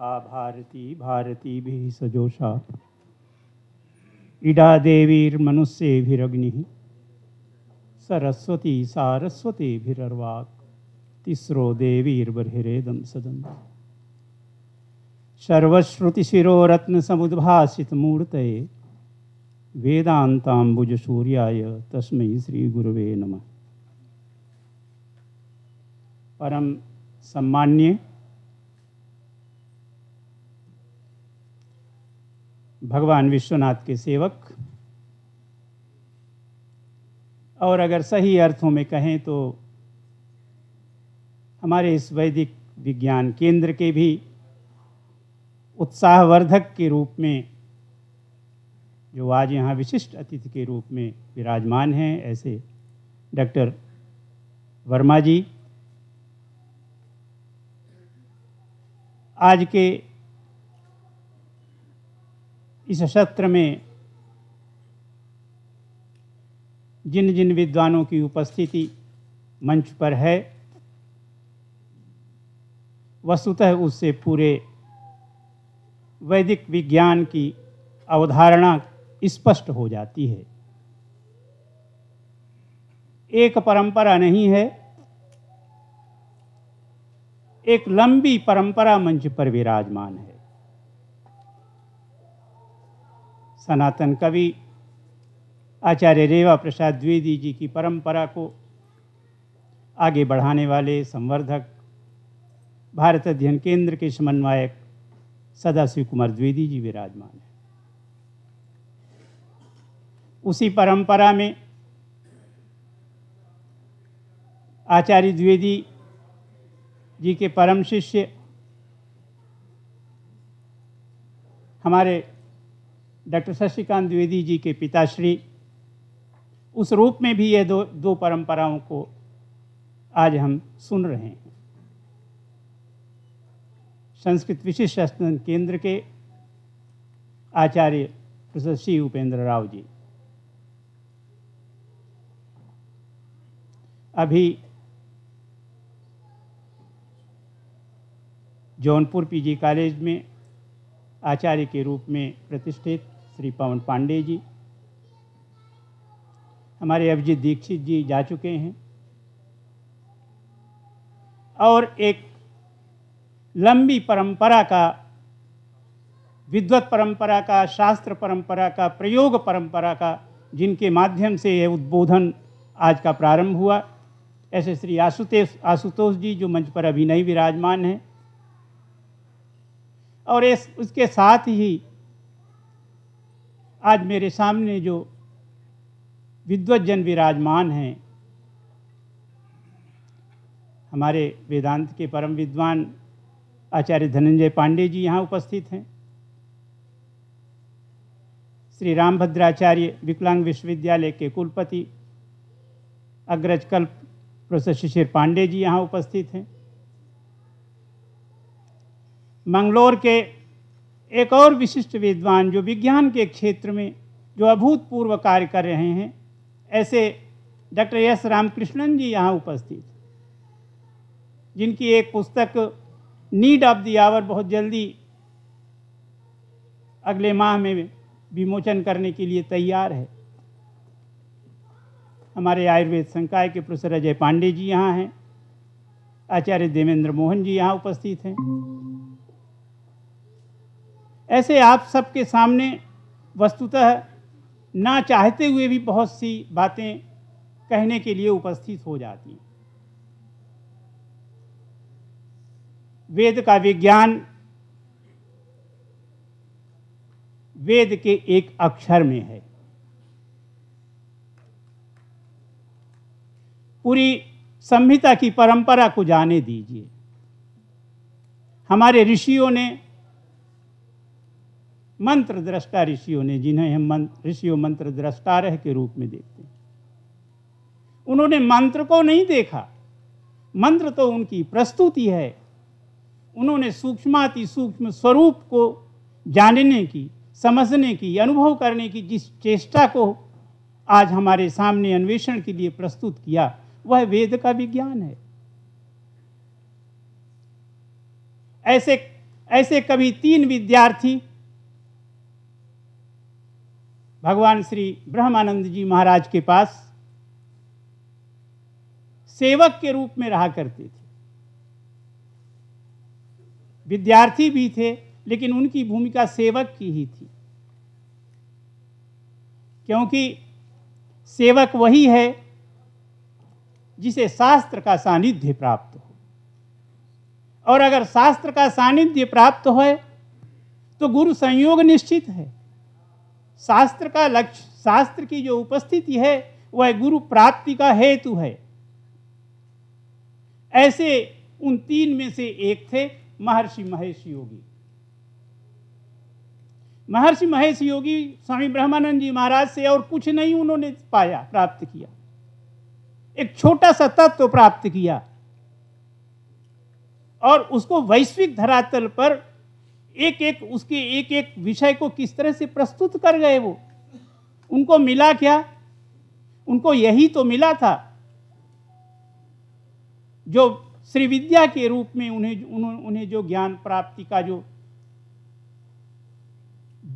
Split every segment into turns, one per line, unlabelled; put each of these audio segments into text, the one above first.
आभारती भारती भी सजोषा इडा देवीर्मनुष्येभिरग्निः सरस्वती सारस्वतीभिरर्वाक् तिस्रो समुद्भाषित मूर्त सर्वश्रुतिशिरोरत्नसमुद्भासितमूर्तये सूर्याय तस्म श्रीगुरव नम परम सम्मान्य भगवान विश्वनाथ के सेवक और अगर सही अर्थों में कहें तो हमारे इस वैदिक विज्ञान केंद्र के भी उत्साहवर्धक के रूप में जो आज यहाँ विशिष्ट अतिथि के रूप में विराजमान हैं ऐसे डॉक्टर वर्मा जी आज के इस सत्र में जिन जिन विद्वानों की उपस्थिति मंच पर है वस्तुतः उससे पूरे वैदिक विज्ञान की अवधारणा स्पष्ट हो जाती है एक परंपरा नहीं है एक लंबी परंपरा मंच पर विराजमान है सनातन कवि आचार्य रेवा प्रसाद द्विवेदी जी की परंपरा को आगे बढ़ाने वाले संवर्धक भारत अध्ययन केंद्र के समन्वयक सदाशिव कुमार द्विवेदी जी विराजमान हैं उसी परंपरा में आचार्य द्विवेदी जी के परम शिष्य हमारे डॉक्टर शशिकांत द्विवेदी जी के पिताश्री उस रूप में भी ये दो दो परंपराओं को आज हम सुन रहे हैं संस्कृत विशिष्ट शासन केंद्र के आचार्य प्रोफेसर श्री उपेंद्र राव जी अभी जौनपुर पीजी कॉलेज में आचार्य के रूप में प्रतिष्ठित श्री पवन पांडे जी हमारे अभिजीत दीक्षित जी जा चुके हैं और एक लंबी परंपरा का विद्वत परंपरा का शास्त्र परंपरा का प्रयोग परंपरा का जिनके माध्यम से यह उद्बोधन आज का प्रारंभ हुआ ऐसे श्री आशुतोष आशुतोष जी जो मंच पर अभी नहीं विराजमान हैं और इस उसके साथ ही आज मेरे सामने जो विद्वजन विराजमान हैं हमारे वेदांत के परम विद्वान आचार्य धनंजय पांडे जी यहाँ उपस्थित हैं श्री रामभद्राचार्य विकलांग विश्वविद्यालय के कुलपति अग्रज कल्प प्रोफेसर शिशिर पांडे जी यहाँ उपस्थित हैं मंगलोर के एक और विशिष्ट विद्वान जो विज्ञान के क्षेत्र में जो अभूतपूर्व कार्य कर रहे हैं ऐसे डॉक्टर एस रामकृष्णन जी यहाँ उपस्थित जिनकी एक पुस्तक नीड ऑफ दी आवर बहुत जल्दी अगले माह में विमोचन करने के लिए तैयार है हमारे आयुर्वेद संकाय के प्रोफेसर अजय पांडे जी यहाँ हैं आचार्य देवेंद्र मोहन जी यहाँ उपस्थित हैं ऐसे आप सबके सामने वस्तुतः ना चाहते हुए भी बहुत सी बातें कहने के लिए उपस्थित हो जाती हैं वेद का विज्ञान वेद के एक अक्षर में है पूरी संहिता की परंपरा को जाने दीजिए हमारे ऋषियों ने मंत्र दृष्टा ऋषियों ने जिन्हें हम ऋषियों मंत्र रह के रूप में देखते हैं उन्होंने मंत्र को नहीं देखा मंत्र तो उनकी प्रस्तुति है उन्होंने सूक्ष्माति सूक्ष्म स्वरूप को जानने की समझने की अनुभव करने की जिस चेष्टा को आज हमारे सामने अन्वेषण के लिए प्रस्तुत किया वह वेद का विज्ञान है ऐसे ऐसे कभी तीन विद्यार्थी भगवान श्री ब्रह्मानंद जी महाराज के पास सेवक के रूप में रहा करते थे विद्यार्थी भी थे लेकिन उनकी भूमिका सेवक की ही थी क्योंकि सेवक वही है जिसे शास्त्र का सानिध्य प्राप्त हो और अगर शास्त्र का सानिध्य प्राप्त हो तो गुरु संयोग निश्चित है शास्त्र का लक्ष्य शास्त्र की जो उपस्थिति है वह गुरु प्राप्ति का हेतु है ऐसे उन तीन में से एक थे महर्षि महेश योगी महर्षि महेश योगी स्वामी ब्रह्मानंद जी महाराज से और कुछ नहीं उन्होंने पाया प्राप्त किया एक छोटा सा तत्व तो प्राप्त किया और उसको वैश्विक धरातल पर एक एक उसके एक एक विषय को किस तरह से प्रस्तुत कर गए वो उनको मिला क्या उनको यही तो मिला था जो श्री विद्या के रूप में उन्हें उन्हें जो ज्ञान प्राप्ति का जो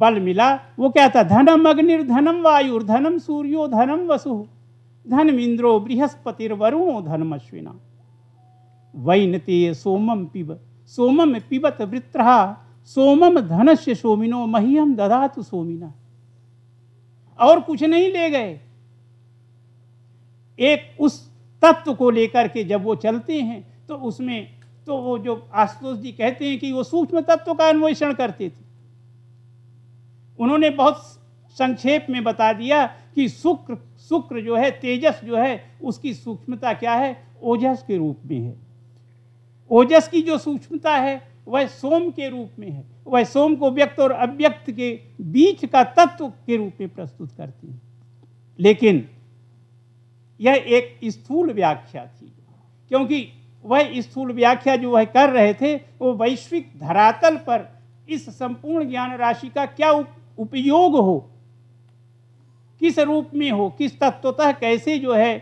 बल मिला वो क्या था धनम अग्निर्धनम वायु धनम सूर्यो धनम वसु धनम इंद्रो बृहस्पतिर्वरुणो धनम अश्विना वैनते सोमम पिब सोमम पिबत वृत्रहा सोमम धनस्य सोमिनो मह्यम दधातु सोमिना और कुछ नहीं ले गए एक उस तत्व को लेकर के जब वो चलते हैं तो उसमें तो वो जो आशुतोष जी कहते हैं कि वो सूक्ष्म तत्व का अन्वेषण करते थे उन्होंने बहुत संक्षेप में बता दिया कि शुक्र शुक्र जो है तेजस जो है उसकी सूक्ष्मता क्या है ओजस के रूप में है ओजस की जो सूक्ष्मता है वह सोम के रूप में है वह सोम को व्यक्त और अव्यक्त के बीच का तत्व के रूप में प्रस्तुत करती है लेकिन यह एक स्थूल व्याख्या थी क्योंकि वह स्थूल व्याख्या जो वह कर रहे थे वो वैश्विक धरातल पर इस संपूर्ण ज्ञान राशि का क्या उपयोग हो किस रूप में हो किस तत्वतः कैसे जो है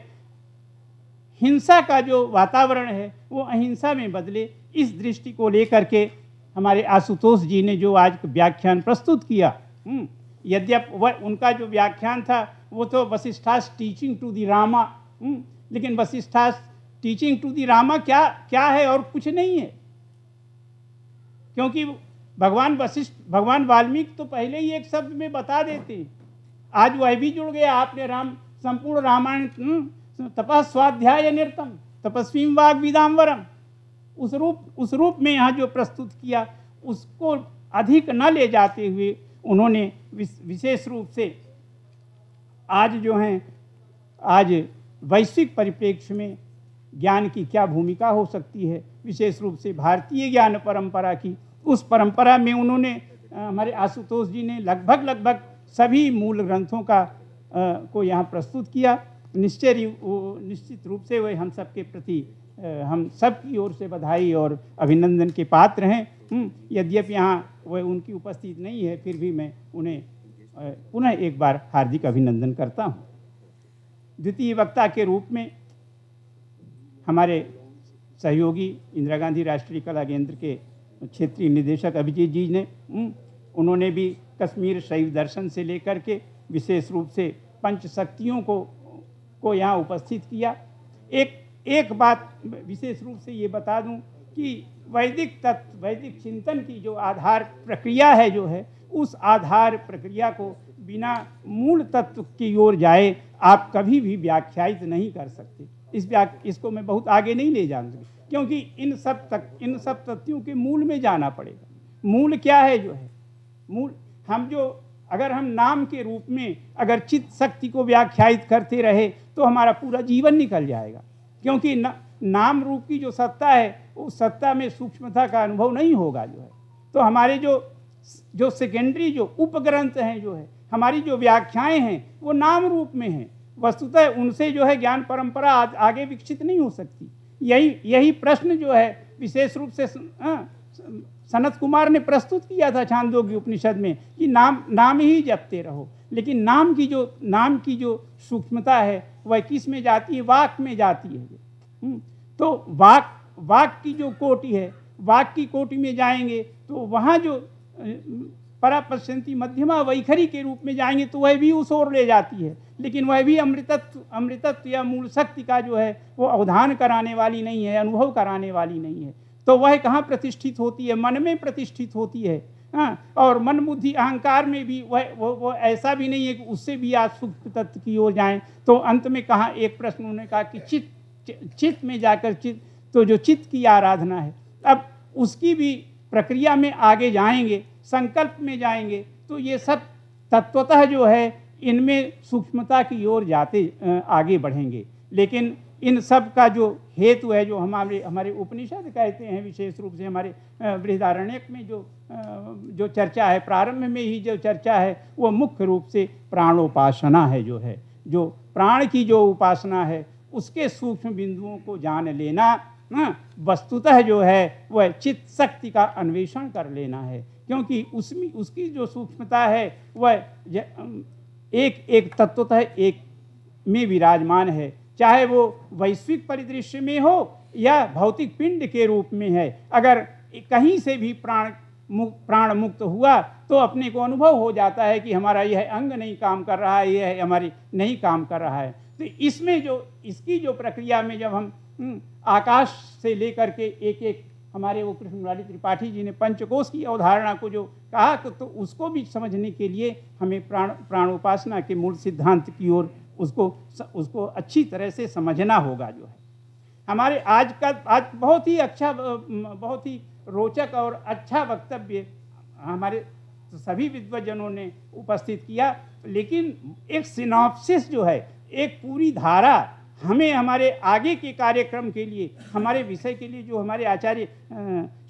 हिंसा का जो वातावरण है वो अहिंसा में बदले इस दृष्टि को लेकर के हमारे आशुतोष जी ने जो आज व्याख्यान प्रस्तुत किया हम्म, यद्यप वह उनका जो व्याख्यान था वो तो Vasishtha's teaching to the Rama लेकिन Vasishtha's teaching to the Rama क्या क्या है और कुछ नहीं है क्योंकि भगवान वशिष्ठ भगवान वाल्मीकि तो पहले ही एक शब्द में बता देते आज वह भी जुड़ गया आपने राम संपूर्ण रामायण हम्म, तपस्वाध्याय निरतम तपस्वी वाग विदाम्बरम उस रूप उस रूप में यहाँ जो प्रस्तुत किया उसको अधिक न ले जाते हुए उन्होंने विशेष रूप से आज जो हैं आज वैश्विक परिप्रेक्ष्य में ज्ञान की क्या भूमिका हो सकती है विशेष रूप से भारतीय ज्ञान परंपरा की उस परंपरा में उन्होंने हमारे आशुतोष जी ने लगभग लगभग सभी मूल ग्रंथों का आ, को यहाँ प्रस्तुत किया निश्चय निश्चित रूप से वह हम सबके प्रति हम सब की ओर से बधाई और अभिनंदन के पात्र हैं हम्म, यद्यपि यहाँ वह उनकी उपस्थित नहीं है फिर भी मैं उन्हें पुनः एक बार हार्दिक अभिनंदन करता हूँ द्वितीय वक्ता के रूप में हमारे सहयोगी इंदिरा गांधी राष्ट्रीय कला केंद्र के क्षेत्रीय निदेशक अभिजीत जी ने हम्म, उन्होंने भी कश्मीर शैव दर्शन से लेकर के विशेष रूप से पंच शक्तियों को को यहाँ उपस्थित किया एक एक बात विशेष रूप से ये बता दूं कि वैदिक तत्व वैदिक चिंतन की जो आधार प्रक्रिया है जो है उस आधार प्रक्रिया को बिना मूल तत्व की ओर जाए आप कभी भी व्याख्यायित नहीं कर सकते इस इसको मैं बहुत आगे नहीं ले जाऊँगी क्योंकि इन सब तक इन सब तथ्यों के मूल में जाना पड़ेगा मूल क्या है जो है मूल हम जो अगर हम नाम के रूप में अगर चित्त शक्ति को व्याख्यायित करते रहे तो हमारा पूरा जीवन निकल जाएगा क्योंकि न, नाम रूप की जो सत्ता है उस सत्ता में सूक्ष्मता का अनुभव नहीं होगा जो है तो हमारे जो जो सेकेंडरी जो उपग्रंथ हैं जो है हमारी जो व्याख्याएं हैं वो नाम रूप में हैं वस्तुतः उनसे जो है ज्ञान परंपरा आगे विकसित नहीं हो सकती यही यही प्रश्न जो है विशेष रूप से हाँ, सनत कुमार ने प्रस्तुत किया था छांदोग्य उपनिषद में कि नाम नाम ही जपते रहो लेकिन नाम की जो नाम की जो सूक्ष्मता है वह किस में जाती है वाक में जाती है हम्म, तो वाक वाक की जो कोटि है वाक की कोटि में जाएंगे तो वहाँ जो परापश्यंती मध्यमा वैखरी के रूप में जाएंगे तो वह भी उस ओर ले जाती है लेकिन वह भी अमृतत्व अमृतत्व या मूल शक्ति का जो है वो अवधान कराने वाली नहीं है अनुभव कराने वाली नहीं है तो वह कहाँ प्रतिष्ठित होती है मन में प्रतिष्ठित होती है हाँ और मन बुद्धि अहंकार में भी वह वो, वो ऐसा भी नहीं है कि उससे भी आज सूक्ष्म तत्व की ओर जाएं तो अंत में कहा एक प्रश्न उन्होंने कहा कि चित्त चित्त में जाकर चित्त तो जो चित्त की आराधना है अब उसकी भी प्रक्रिया में आगे जाएंगे संकल्प में जाएंगे तो ये सब तत्वतः जो है इनमें सूक्ष्मता की ओर जाते आगे बढ़ेंगे लेकिन इन सब का जो हेतु है जो हमारे हमारे उपनिषद कहते हैं विशेष रूप से हमारे बृहदारण्यक में जो जो चर्चा है प्रारंभ में ही जो चर्चा है वो मुख्य रूप से प्राणोपासना है जो है जो प्राण की जो उपासना है उसके सूक्ष्म बिंदुओं को जान लेना वस्तुतः जो है वह चित्त शक्ति का अन्वेषण कर लेना है क्योंकि उसमें उसकी जो सूक्ष्मता है वह एक एक तत्वतः एक में विराजमान है चाहे वो वैश्विक परिदृश्य में हो या भौतिक पिंड के रूप में है अगर कहीं से भी प्राण मुक्त प्राण मुक्त हुआ तो अपने को अनुभव हो जाता है कि हमारा यह अंग नहीं काम कर रहा है यह हमारी नहीं काम कर रहा है तो इसमें जो इसकी जो प्रक्रिया में जब हम हम्म, आकाश से लेकर के एक एक हमारे वो कृष्ण मुरारी त्रिपाठी जी ने पंचकोश की अवधारणा को जो कहा तो, तो उसको भी समझने के लिए हमें प्राण प्राणोपासना के मूल सिद्धांत की ओर उसको उसको अच्छी तरह से समझना होगा जो है हमारे आज का आज बहुत ही अच्छा बहुत ही रोचक और अच्छा वक्तव्य हमारे सभी विद्वजनों ने उपस्थित किया लेकिन एक सिनॉप्सिस जो है एक पूरी धारा हमें हमारे आगे के कार्यक्रम के लिए हमारे विषय के लिए जो हमारे आचार्य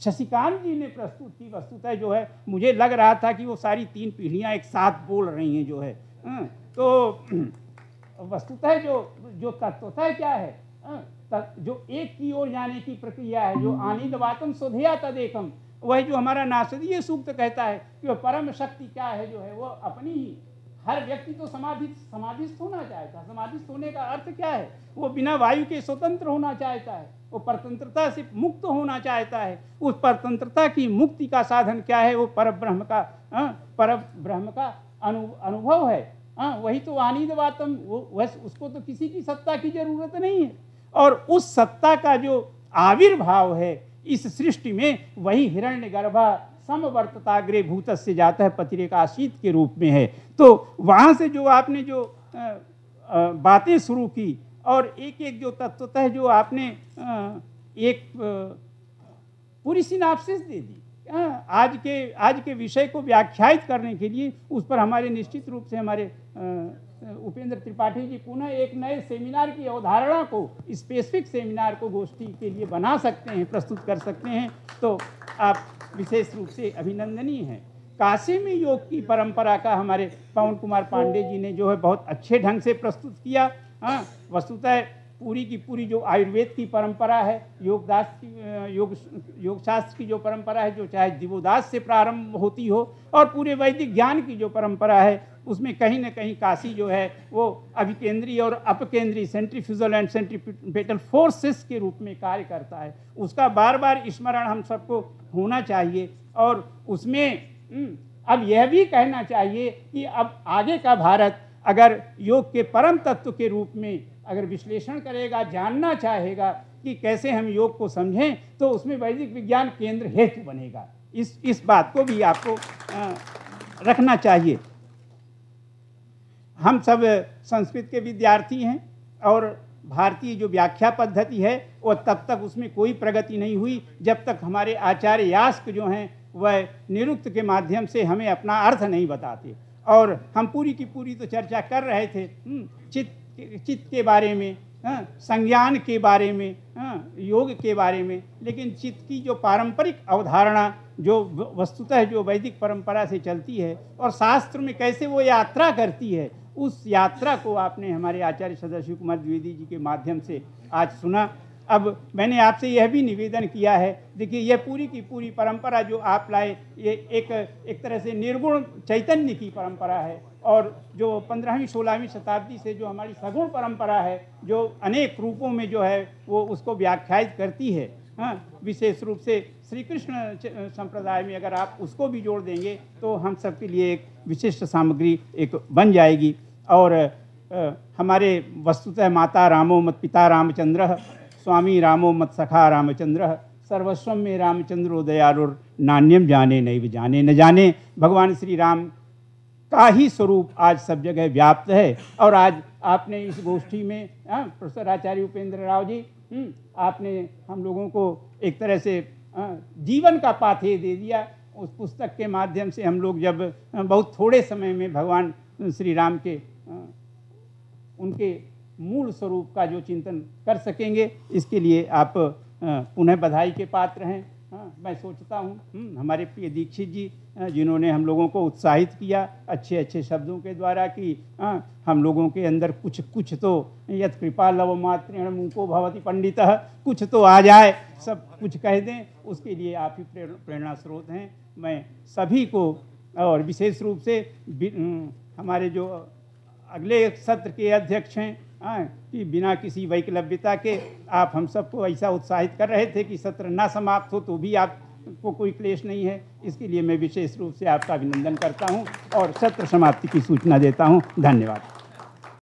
शशिकांत जी ने प्रस्तुत की वस्तुतः जो है मुझे लग रहा था कि वो सारी तीन पीढ़ियाँ एक साथ बोल रही हैं जो है तो वस्तुतः जो जो तत्वतः क्या है हाँ, जो एक की ओर जाने की प्रक्रिया है जो हम्म। आनंदवातम सुधया तदेकम वह जो हमारा नासदीय सूक्त कहता है कि वह परम शक्ति क्या है जो है वो अपनी ही हर व्यक्ति तो समाधि समाधिस्थ होना चाहता है समाधिस्थ होने का अर्थ क्या है वो बिना वायु के स्वतंत्र होना चाहता है वो परतंत्रता से मुक्त होना चाहता है उस परतंत्रता की मुक्ति का साधन क्या है वो पर ब्रह्म का हाँ, पर ब्रह्म का अनु अनुभव है हाँ वही तो आनिदवातम वो वैसे उसको तो किसी की सत्ता की जरूरत नहीं है और उस सत्ता का जो आविर्भाव है इस सृष्टि में वही हिरण्य गर्भा समवर्तताग्रे भूत से जाता है पत्रिकाशीत के रूप में है तो वहाँ से जो आपने जो बातें शुरू की और एक एक जो तत्वतः जो आपने एक पूरी सिनापसिस दे दी हाँ, आज के आज के विषय को व्याख्यायित करने के लिए उस पर हमारे निश्चित रूप से हमारे उपेंद्र त्रिपाठी जी पुनः एक नए सेमिनार की अवधारणा को स्पेसिफिक सेमिनार को गोष्ठी के लिए बना सकते हैं प्रस्तुत कर सकते हैं तो आप विशेष रूप से अभिनंदनीय हैं काशी में योग की परंपरा का हमारे पवन कुमार पांडे जी ने जो है बहुत अच्छे ढंग से प्रस्तुत किया हाँ वस्तुतः पूरी की पूरी जो आयुर्वेद की परंपरा है योगदास की योग योगशास्त्र की जो परंपरा है जो चाहे जीवोदास से प्रारंभ होती हो और पूरे वैदिक ज्ञान की जो परंपरा है उसमें कहीं ना कहीं काशी जो है वो अभिकेंद्रीय और अपकेंद्रीय सेंट्रीफ्यूजल एंड सेंट्रीपेटल फोर्सेस के रूप में कार्य करता है उसका बार बार स्मरण हम सबको होना चाहिए और उसमें हम्म, अब यह भी कहना चाहिए कि अब आगे का भारत अगर योग के परम तत्व के रूप में अगर विश्लेषण करेगा जानना चाहेगा कि कैसे हम योग को समझें तो उसमें वैदिक विज्ञान केंद्र हेतु बनेगा इस इस बात को भी आपको आ, रखना चाहिए हम सब संस्कृत के विद्यार्थी हैं और भारतीय जो व्याख्या पद्धति है वो तब तक उसमें कोई प्रगति नहीं हुई जब तक हमारे आचार्य यास्क जो हैं वह निरुक्त के माध्यम से हमें अपना अर्थ नहीं बताते और हम पूरी की पूरी तो चर्चा कर रहे थे हम्म, चित्त चित्त के बारे में हाँ, संज्ञान के बारे में हाँ, योग के बारे में लेकिन चित्त की जो पारंपरिक अवधारणा जो वस्तुतः जो वैदिक परंपरा से चलती है और शास्त्र में कैसे वो यात्रा करती है उस यात्रा को आपने हमारे आचार्य सदाशिव कुमार द्विवेदी जी के माध्यम से आज सुना अब मैंने आपसे यह भी निवेदन किया है देखिए यह पूरी की पूरी परंपरा जो आप लाए ये एक एक तरह से निर्गुण चैतन्य की परंपरा है और जो पंद्रहवीं सोलहवीं शताब्दी से जो हमारी सगुण परंपरा है जो अनेक रूपों में जो है वो उसको व्याख्यायित करती है हाँ विशेष रूप से श्री कृष्ण संप्रदाय में अगर आप उसको भी जोड़ देंगे तो हम सबके लिए एक विशिष्ट सामग्री एक बन जाएगी और हमारे वस्तुतः माता रामो मत पिता रामचंद्र स्वामी रामो मत सखा रामचंद्र सर्वस्वम में रामचंद्रो दयालुर नान्यम जाने नहीं जाने न जाने भगवान श्री राम का ही स्वरूप आज सब जगह व्याप्त है और आज आपने इस गोष्ठी में हाँ, प्रोफेसर आचार्य उपेंद्र राव जी हम्म, आपने हम लोगों को एक तरह से हाँ, जीवन का पाथे दे दिया उस पुस्तक के माध्यम से हम लोग जब हाँ, बहुत थोड़े समय में भगवान श्री राम के उनके मूल स्वरूप का जो चिंतन कर सकेंगे इसके लिए आप पुनः बधाई के पात्र हैं हाँ, मैं सोचता हूँ हम्म, हमारे प्रिय दीक्षित जी जिन्होंने हम लोगों को उत्साहित किया अच्छे अच्छे शब्दों के द्वारा कि हाँ, हम लोगों के अंदर कुछ कुछ तो यथ कृपा लवमात्रेण मुको भवती पंडित कुछ तो आ जाए सब कुछ कह दें उसके लिए आप ही प्रेरणा स्रोत हैं मैं सभी को और विशेष रूप से हम्म, हमारे जो अगले सत्र के अध्यक्ष हैं हाँ, कि बिना किसी वैकलव्यता के आप हम सबको ऐसा उत्साहित कर रहे थे कि सत्र ना समाप्त हो तो भी आपको कोई क्लेश नहीं है इसके लिए मैं विशेष रूप से आपका अभिनंदन करता हूं और सत्र समाप्ति की सूचना देता हूं धन्यवाद